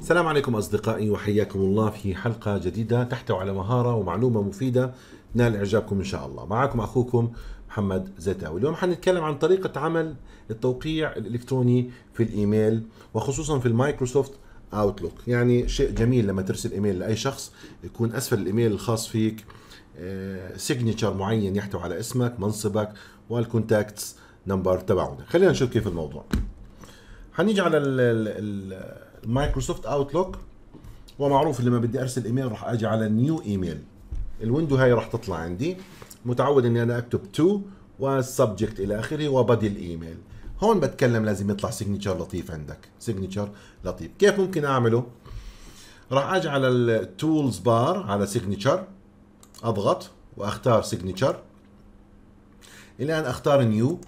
السلام عليكم أصدقائي وحياكم الله في حلقة جديدة تحتوي على مهارة ومعلومة مفيدة تنال إعجابكم إن شاء الله معكم أخوكم محمد زتاوي اليوم حنتكلم عن طريقة عمل التوقيع الإلكتروني في الإيميل وخصوصا في المايكروسوفت اوتلوك يعني شيء جميل لما ترسل ايميل لاي شخص يكون اسفل الايميل الخاص فيك سيجنتشر آه، معين يحتوي على اسمك منصبك والكونتاكتس نمبر تبعنا خلينا نشوف كيف الموضوع هنيجي على ال ال مايكروسوفت اوتلوك ومعروف لما بدي ارسل ايميل راح اجي على نيو ايميل الويندو هاي راح تطلع عندي متعود اني انا اكتب تو والسبجكت الى اخره وبدي الايميل هون بتكلم لازم يطلع سيجنتشر لطيف عندك سيجنتشر لطيف كيف ممكن اعمله راح اجي على التولز بار على سيجنتشر اضغط واختار سيجنتشر الان اختار نيو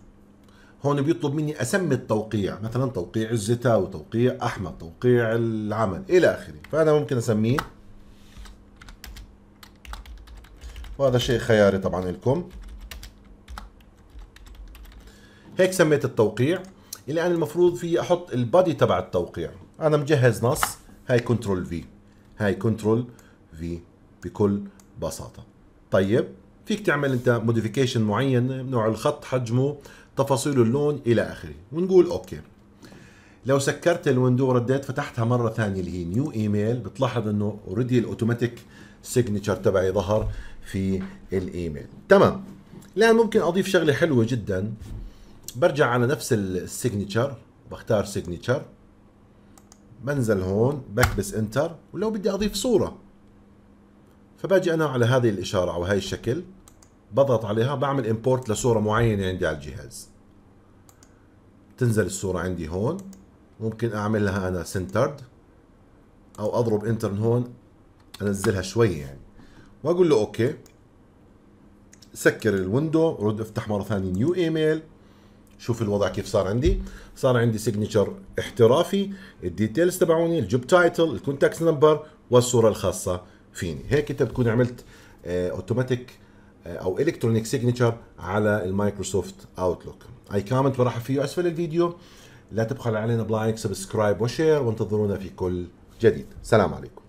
هون بيطلب مني اسمي التوقيع مثلا توقيع الزتا وتوقيع احمد توقيع العمل الى اخره فانا ممكن اسميه وهذا شيء خياري طبعا لكم هيك سميت التوقيع اللي انا المفروض في احط البادي تبع التوقيع انا مجهز نص هاي كنترول في هاي كنترول في بكل بساطه طيب فيك تعمل انت موديفيكيشن معين نوع الخط حجمه تفاصيل اللون الى اخره ونقول اوكي لو سكرت الويندو ورديت فتحتها مره ثانيه اللي هي نيو ايميل بتلاحظ انه اوريدي الاوتوماتيك سيجنتشر تبعي ظهر في الايميل تمام الان ممكن اضيف شغله حلوه جدا برجع على نفس السيجنتشر بختار سيجنتشر بنزل هون بكبس انتر ولو بدي اضيف صوره فباجي انا على هذه الاشاره او هاي الشكل بضغط عليها بعمل امبورت لصورة معينة عندي على الجهاز تنزل الصورة عندي هون ممكن اعمل لها انا سنترد او اضرب انتر هون انزلها شوي يعني واقول له اوكي سكر الويندو رد افتح مره ثانيه نيو ايميل شوف الوضع كيف صار عندي صار عندي سيجنتشر احترافي الديتيلز تبعوني الجوب تايتل الكونتاكت نمبر والصوره الخاصه فيني هيك انت بتكون عملت اوتوماتيك آه، آه، او الكترونيك سيجنتشر على المايكروسوفت اوتلوك اي كومنت برحب فيه اسفل الفيديو لا تبخل علينا بلايك سبسكرايب وشير وانتظرونا في كل جديد سلام عليكم